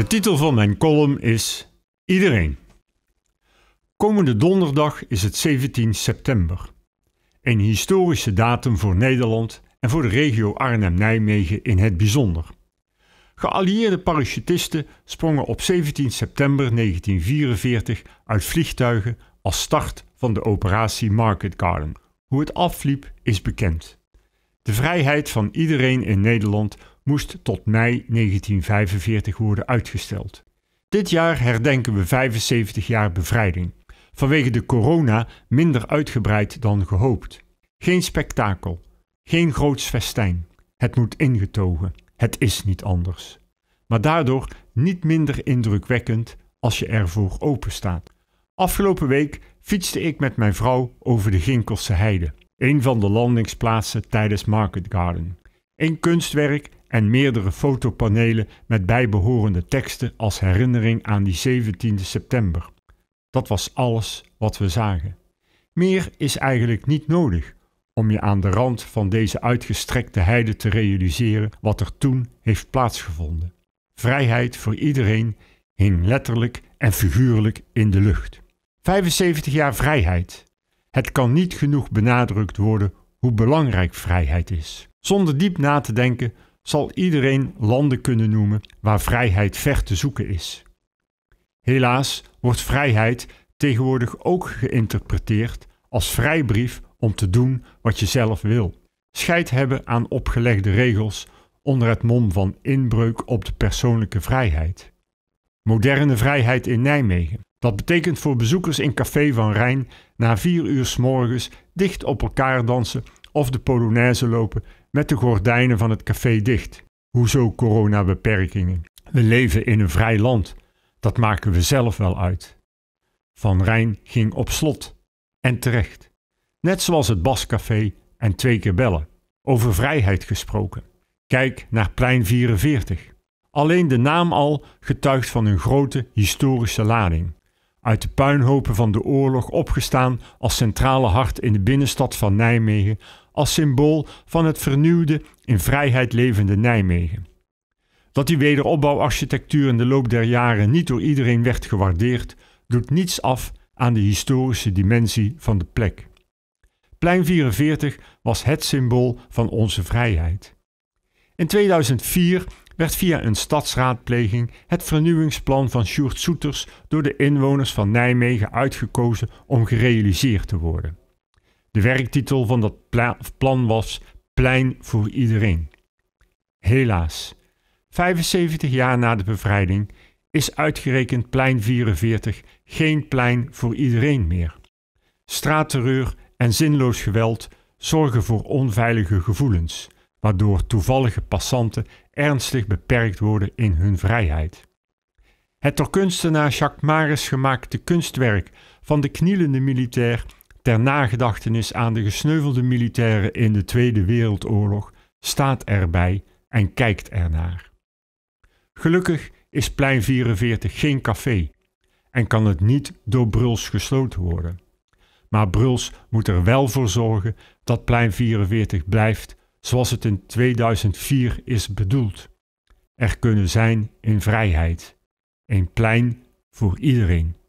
De titel van mijn column is Iedereen. Komende donderdag is het 17 september. Een historische datum voor Nederland en voor de regio Arnhem-Nijmegen in het bijzonder. Geallieerde parachutisten sprongen op 17 september 1944 uit vliegtuigen als start van de operatie Market Garden. Hoe het afliep is bekend. De vrijheid van iedereen in Nederland moest tot mei 1945 worden uitgesteld. Dit jaar herdenken we 75 jaar bevrijding. Vanwege de corona minder uitgebreid dan gehoopt. Geen spektakel, geen groots festijn. Het moet ingetogen, het is niet anders. Maar daardoor niet minder indrukwekkend als je ervoor open staat. Afgelopen week fietste ik met mijn vrouw over de Ginkelse Heide, een van de landingsplaatsen tijdens Market Garden. Een kunstwerk en meerdere fotopanelen met bijbehorende teksten als herinnering aan die 17 september. Dat was alles wat we zagen. Meer is eigenlijk niet nodig om je aan de rand van deze uitgestrekte heide te realiseren wat er toen heeft plaatsgevonden. Vrijheid voor iedereen hing letterlijk en figuurlijk in de lucht. 75 jaar vrijheid. Het kan niet genoeg benadrukt worden hoe belangrijk vrijheid is. Zonder diep na te denken zal iedereen landen kunnen noemen waar vrijheid ver te zoeken is. Helaas wordt vrijheid tegenwoordig ook geïnterpreteerd als vrijbrief om te doen wat je zelf wil. Scheid hebben aan opgelegde regels onder het mom van inbreuk op de persoonlijke vrijheid. Moderne vrijheid in Nijmegen. Dat betekent voor bezoekers in Café van Rijn na vier uur s morgens dicht op elkaar dansen of de Polonaise lopen met de gordijnen van het café dicht. Hoezo coronabeperkingen? We leven in een vrij land. Dat maken we zelf wel uit. Van Rijn ging op slot. En terecht. Net zoals het Bascafé en twee keer bellen. Over vrijheid gesproken. Kijk naar plein 44. Alleen de naam al getuigt van een grote historische lading uit de puinhopen van de oorlog opgestaan als centrale hart in de binnenstad van Nijmegen, als symbool van het vernieuwde, in vrijheid levende Nijmegen. Dat die wederopbouwarchitectuur in de loop der jaren niet door iedereen werd gewaardeerd, doet niets af aan de historische dimensie van de plek. Plein 44 was het symbool van onze vrijheid. In 2004 werd via een stadsraadpleging het vernieuwingsplan van Sjoerd Soeters door de inwoners van Nijmegen uitgekozen om gerealiseerd te worden. De werktitel van dat plan was Plein voor iedereen. Helaas, 75 jaar na de bevrijding is uitgerekend Plein 44 geen plein voor iedereen meer. Straatterreur en zinloos geweld zorgen voor onveilige gevoelens, waardoor toevallige passanten ernstig beperkt worden in hun vrijheid. Het door kunstenaar Jacques Maris gemaakte kunstwerk van de knielende militair ter nagedachtenis aan de gesneuvelde militairen in de Tweede Wereldoorlog staat erbij en kijkt ernaar. Gelukkig is plein 44 geen café en kan het niet door Bruls gesloten worden. Maar Bruls moet er wel voor zorgen dat plein 44 blijft zoals het in 2004 is bedoeld. Er kunnen zijn in vrijheid. Een plein voor iedereen.